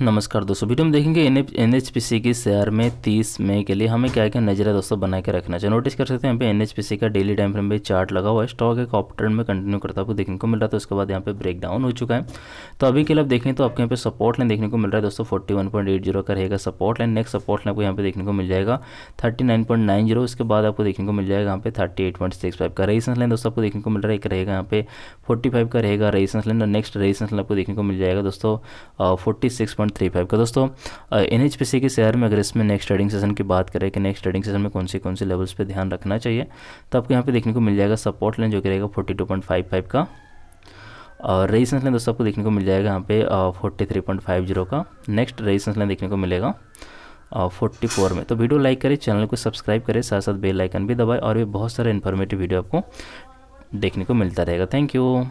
नमस्कार दोस्तों वीडियो में देखेंगे एन एच की शेयर में 30 मई के लिए हमें क्या क्या नजर है दोस्तों बना के रखना चाहिए नोटिस कर सकते हैं यहाँ पे एन का डेली टाइम फ्रेम पे चार्ट लगा हुआ है स्टॉक एक ऑप ट्रेंड में कंटिन्यू करता आपको देखने को मिल रहा है तो उसके बाद यहाँ पे ब्रेक डाउन हो चुका है तो अभी के लिए आप देखें तो आपके यहाँ पे सपोर्ट लाइन देखने को मिल रहा है दोस्तों फोर्टी का रहेगा support line next support line आपको यहाँ पे देखने को मिल जाएगा थर्टी उसके बाद आपको देखने को मिल जाएगा यहाँ पे थर्टी का रेजिस्टेंस लाइन दोस्तों आपको देखने को मिल रहा है एक रहेगा यहाँ पे फोर्टी का रहेगा रेजिस्टेंस लाइन और नेक्स्ट रेजिस्टेंस लाइन आपको देखने को मिल जाएगा दोस्तों फोर्टी थ्री फाइव का दोस्तों एन एच पी सी के शेयर में अगर इसमें नेक्स्ट ट्रेडिंग सेशन की बात करें कि नेक्स्ट ट्रेडिंग सेशन में कौन से कौन से लेवल्स पर ध्यान रखना चाहिए तो आपको यहाँ पे देखने को मिल जाएगा सपोर्ट लाइन जो कि रहेगा forty two point five five का और रेजिस्टेंस लाइन दोस्तों आपको देखने को मिल जाएगा यहाँ पे forty three point five zero का नेक्स्ट रेजिस्टेंस लाइन देखने को मिलेगा फोर्टी फोर में तो वीडियो लाइक करें चैनल को सब्सक्राइब करें साथ साथ बेल आइकन भी दबाएं और भी बहुत सारे इन्फॉर्मेटिव वीडियो आपको देखने को मिलता रहेगा थैंक यू